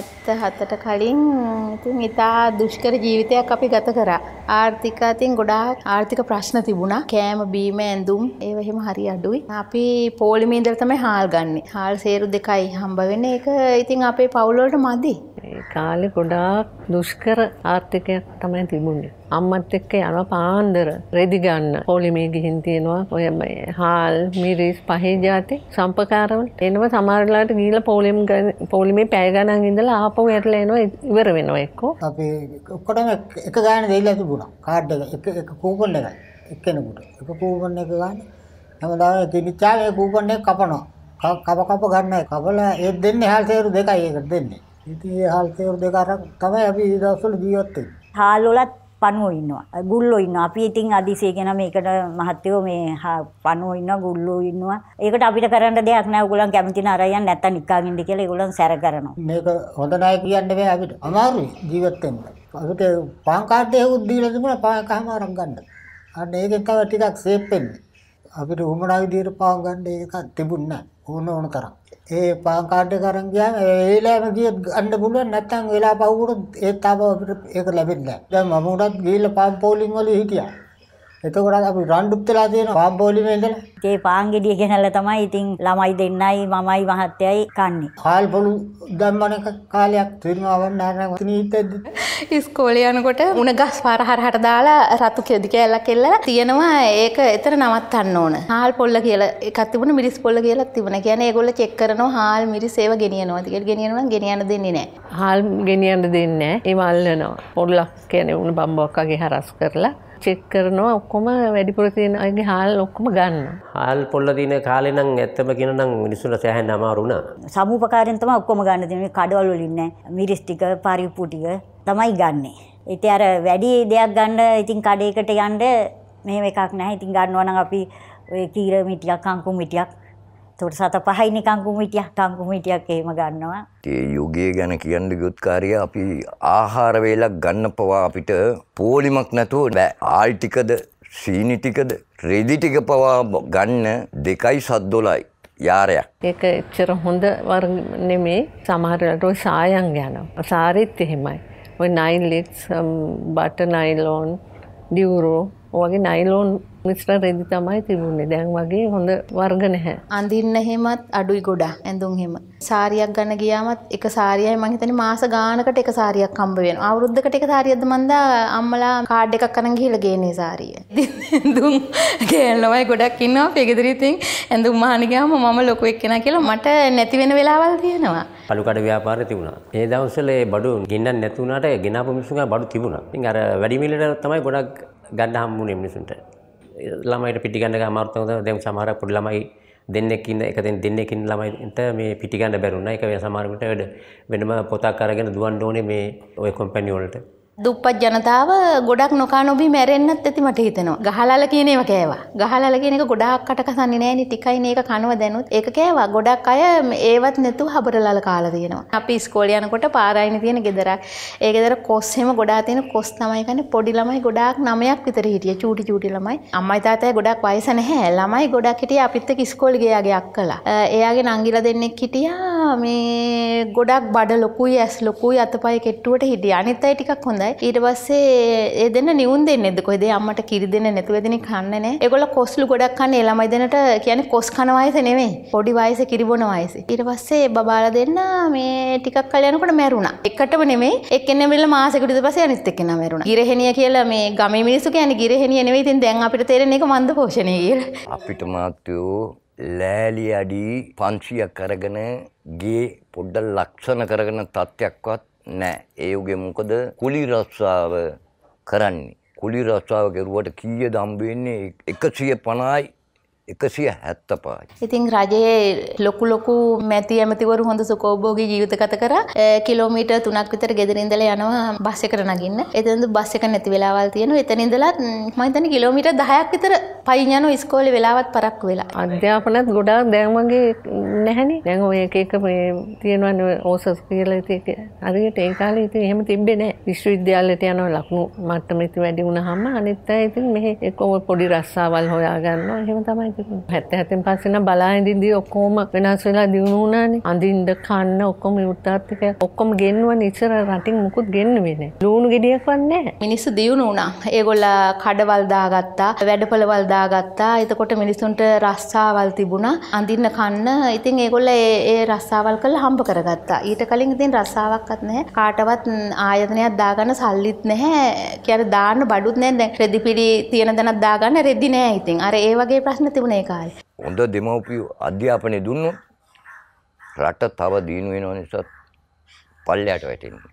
හැත්ත හතට කලින් ඉතින් ඉතා දුෂ්කර ජීවිතයක් අපි ගත කරා. ආර්ථිකතින් ගොඩාක් ආර්ථික ප්‍රශ්න තිබුණා කෑම බීම ඇඳුම් ඒවහෙම හරි අඩුයි. අපි පෝලිමීදර තමයි හාල් ගන්න හාල් සේරු දෙකයි හම්බවෙන එක ඉතින් අපේ පවුලෝට මදි. කාලෙ ගොඩාක් දුෂ්කර ආර්ථිකයක් තමයි තිබුණේ. අම්මත් එක්ක යන පාන්දර රෙදි ගන්න පොලිමේ ගිහින් තියෙනවා ඔය හාල් මිරිස් පහේ ජාති සම්පකාරවල එනවා සමහරලාට ගිහිල්ලා පොලිම් පොලිමේ පැය ගණන් ඉඳලා ආපහු ඇරලා එනවා ඉවර වෙනවා එක්කෝ. අපි ඔක්කොටම එක ගාන දෙයිලා තිබුණා. කාඩ් එක එක කූපන් එකයි. එක්කෙනෙකුට. එක කූපන් එක ගාන හැමදාම තිබිච්චාම ඒ කූපන් එක කපනවා. කප කප ගන්න කපලා ඒත් දෙන්නේ හාල් සේරු දෙකයි ඒකට දෙන්නේ. ඉතින් ඒ හල්කේරු දෙක අරන් තමයි අපි ඒ දවස්වල ජීවත් වෙන්නේ. හාල්වලත් පණුවෝ ඉන්නවා. ගුල්ලෝ ඉන්නවා. අපි ඉතින් අදිසියගෙන මේකට මහත්තයෝ මේ පණුවෝ ඉන්නවා, ගුල්ලෝ ඉන්නවා. ඒකට අපිට කරන්න දෙයක් නැහැ. ඔයගොල්ලන් කැමති නරයන් නැත්තම් නිකන් ඉන්න කියලා ඒගොල්ලන් සැර කරනවා. මේක හොඳ නැහැ කියන්නේ මේ අපිට අමාරුයි ජීවත් වෙන්න. අපිට පාන් කාඩ් එකකුත් දීලා තිබුණා පාන් කහමාරක් ගන්න. අන්න ඒකෙන් තමයි ටිකක් සේෆ් වෙන්නේ. අපිට උමනා විදියට පාන් ගන්න ඒක තිබුණේ නැහැ. ඕන ඕන තරම්. ඒ පාන් කාඩ් එක අරන් ගියාම ඒ වෙලාවෙම ගියත් ගන්න පුළුවන් නැත්නම් වෙලා පහුවුනොත් ඒත් තාම අපිට ඒක ලැබෙන්නේ නැහැ. දැන් මම උනත් ගිහිල්ලා පාන් පෝලිං වල හිටියා. එතකොට අපි රණ්ඩුත් වෙලා තියෙනවා පාම්බෝලිමේ ඉඳලා. ඒ පාන් ගෙඩිය ගෙනල්ලා තමයි ඉතින් ළමයි දෙන්නයි මමයි මහත්තයයි කන්නේ. කාල් පොළු දැම්මන කාලයක් තිරනවා වන්නාරණ තුනීතෙද්දි. ඉස්කෝලේ යනකොට උණ ගස් පරහරහට දාලා රතු කෙදි කෑල්ලක් එල්ලලා තියෙනවා ඒක එතන නවත්තන්න ඕන. හාල් පොල්ල කියලා එකක් තිබුණා මිරිස් පොල්ල කියලා තිබුණා. කියන්නේ ඒගොල්ලෝ චෙක් කරනවා හාල් මිරිස් ඒව ගෙනියනවා. ටිකට් ගෙනියනවා නම් ගෙනියන්න දෙන්නේ නැහැ. හාල් ගෙනියන්න දෙන්නේ නැහැ. ඒ මල්නවා. පොල්ලක් කියන්නේ උණ බම්බක් වගේ හරස් කරලා චෙක් කරනවා ඔක්කොම වැඩිපුර තියෙන අයගේ හාල් ඔක්කොම ගන්න. හාල් පොල්ල තියෙන කාලේ නම් ඇත්තම කියන නම් මිනිස්සුන්ට සෑහෙන අමාරු වුණා. සමූපකාරයෙන් තමයි ඔක්කොම ගන්න තියෙන්නේ. කඩවල වලින් නෑ. මිරිස් ටික, පරිප්පු ටික තමයි ගන්නෙ. ඉතින් අර වැඩි දෙයක් ගන්න ඉතින් කඩේකට යන්න මෙහෙම එකක් නැහැ. ඉතින් ගන්නවා නම් අපි ඔය කීර මිටියක්, කංකු මිටියක් තොට සත පහයි නිකංකුමිටියක් ටංකුමිටියක් එහෙම ගන්නවා. ඒ යුගය ගැන කියන්න ගුත්කාරය අපි ආහාර වේලක් ගන්න පවා අපිට පෝලිමක් නැතුව බෑ ආල්ටිකද සීනිටිකද රෙදිටික පවා ගන්න දෙකයි සද්දොලයි. යාරයක්. ඒක එච්චර හොඳ වර්ග නෙමේ සමහරලට ඔය සායන් යනවා. සාරිත් එහෙමයි. ඔය නයින් ලිට්ස් බට නයිලෝන් ඩියවුරෝ ඔගේ නයිලෝන් මිස්ට රෙදි තමයි තිබුණේ දැන් වගේ හොඳ වර්ග නැහැ. අඳින්න හෙමත් අඩුයි ගොඩා ඇඳුම් හෙම. සාරියක් ගන්න ගියාමත් එක සාරියයි මං හිතන්නේ මාස ගානකට එක සාරියක් හම්බ වෙනවා. අවුරුද්දකට එක සාරියක්ද මන්දා අම්මලා කාඩ් එකක් අරන් ගිහලා ගේන්නේ සාරිය. ඇඳුම් ගෑනමයි ගොඩක් ඉන්නවා. පෙගෙදර ඉතින් ඇඳුම් මහන ගියාම මම ලොකු එක්කෙනා කියලා මට නැති වෙන වෙලාවල් තියෙනවා. පළුකඩ ව්‍යාපාරය තිබුණා. ඒ දවස්වල ඒ බඩු ගෙන්නන්න නැති වුණාට ගෙනාපු මිනිස්සුන්ගේ බඩු තිබුණා. ඉතින් අර වැඩි මිලට තමයි ගොඩක් ගන්න හම්බුනේ මිනිසුන්ට. ළමයිට පිටි ගන්න එක අමාරු තමයි දැන් සමහර පොඩි ළමයි දෙන්නෙක් ඉන්න එක දැන් දෙන්නෙක් ඉන්න ළමයින්ට මේ පිටි ගන්න බැරුණා. ඒක වෙන සමහරකට වෙනම පොතක් අරගෙන දුවන්න ඕනේ මේ ওই කම්පැනි වලට. දුප්පත් ජනතාව ගොඩක් නොකා නොබී මැරෙන්න්නත් ඇති මට හිතනවා ගහලල කියනව කෑවා ගහලල කියනක ගොඩක් කට කසන්නේ නෑන ටිකයි ඒක කනුව දැනුත් එක කෑවා ගොඩක් අය ඒවත් නැතු හබරලල කාල තියෙනවා අපි ස්කෝලයනකොට පාරයින තියෙන ගෙදරක් ඒකෙදර කොස්සෙම ගොඩා තියෙන කොස් තමයිකන පොඩි ළමයි ගොඩක් නමයක් විතර හිටිය චූටි චූටි ළමයි අම්මයි තාතය ගොඩක් වයස නැහැ ළමයි ගොඩක් හිටිය අපිත්ත කිස්කෝල්ගේයාගයක් කලා එයාගේ නංගිල දෙන්නෙක් හිටියා මේ ගොඩක් බඩ ලොකුයි ඇස් ලොකුයි අතපය කෙට්ටුවට හිටිය අනිත් අයි ටිකක් හොඳයි ඊට පස්සේ ඒ දෙන්න නිවුන් දෙන්න එද කොහෙද අම්මට කිරි දෙන්න නැතුව දෙන කන්නේ නැහැ ඒගොල්ලෝ කොස්ලු ගොඩක් කන්නේ ඒ ළමයි දෙනට කියන්නේ කොස් කන වයස නෙමෙයි පොඩි වයසේ කිරි බොන වයසේ ඊට පස්සේ බබාලා දෙන්න මේ ටිකක් කල යනකොට මැරුණා එකටම නෙමෙයි එක්කෙනෙම බිල්ල මාසෙකට ඉඳ පස්සේ අනිත් එක්කෙනා මැරුණා ගිරහෙනිය කියලා මේ ගමේ මිනිස්සු කියන්නේ ගිරහෙනිය නෙවෙයි ඉතින් දැන් අපිට තේරෙන එක මන්ද පෝෂණය කියලා අපිට මාත්‍යෝ ලෑලි අඩි පංචියක් කරගෙන ගේ පොඩ්ඩ ලක්ෂණ කරගෙන තත්ත්වයක්වත් නෑ. ඒයුගේ මොකද කුලි රස්සාව කරන්නේ. කුලි රස්සාාව කෙරුවට කීය දම්බවෙන්නේ එක සිය පණයි එකසිය හැත්ත පායි. ඉතින් රජයේ ලොකු ලොකු මැති ඇමතිවරු හොඳ සුකෝබෝගී ජීවිත කත කර කිලෝමීට තුනක් විතර ගෙදරින්දල යනවා බස්ස කර නගන්න එතඳ බස්ස එක නැති වෙලාවල් තියෙන එතනින්දලත් මතන කිලෝමීට දහයක් විතර පයිඥන ස්කෝලි වෙලාවත් පරක් වෙලා. අධ්‍යාපනත් ගොඩා දැන්වගේ නැහැනි දැන් ඔය එකක මේ තියෙනවන්න ඕසස් කියලා තික අරයට ඒකාල ඉති එහෙම තිබෙන විශ්වවිද්‍යාලට යනව ලක්ුණු මට්ටමති වැඩි වුණ හම අනිත්තා ඉතින් මෙහ එකොම පොඩි රස්සාවල් හොයාගන්න හෙම තමයි හැත්ත හැතෙන් පස්සෙන බලා ඇඳිදී ඔක්කෝම වෙනස් වෙලා දියුණුනානේ අඳින්ඩ කන්න ඔක්කොම යුත්තාත්තික ඔක්කොම ගෙන්ුව නිසර රටින් මුකුත් ගෙන්න්න වෙන ලූුණු ගෙඩියක් වන්නේ මිනිස්සු දියුණු වුණා ඒගොල්ල කඩවල්දාගත්තා වැඩපළවල්දාගත්තා එතකොට මිනිසුන්ට රස්සාවල් තිබුණ අඳින්න කන්න ඉතින් ඒගොල්ල ඒ රස්සාවල් කළ හම්බ කරගත්තා ඊට කලින් ඉතින් රස්සාාවක්ත් නැහැ කාටවත් ආයතනයක් දාගන්න සල්ලිත් නැහැ කියන දාන්න බඩුත් නෑ දැ රෙදි පිඩි තියෙන දැනත් දාගන්න රෙදි නෑ ඉතින් අර ඒ වගේ ප්‍රශ්න තිබ තිබුණේ කාලේ. හොඳ දෙමව්පියෝ අධ්‍යාපනය දුන්නොත් රට තව දියුණු වෙන නිසා පල්ලයට වැටෙන්නේ.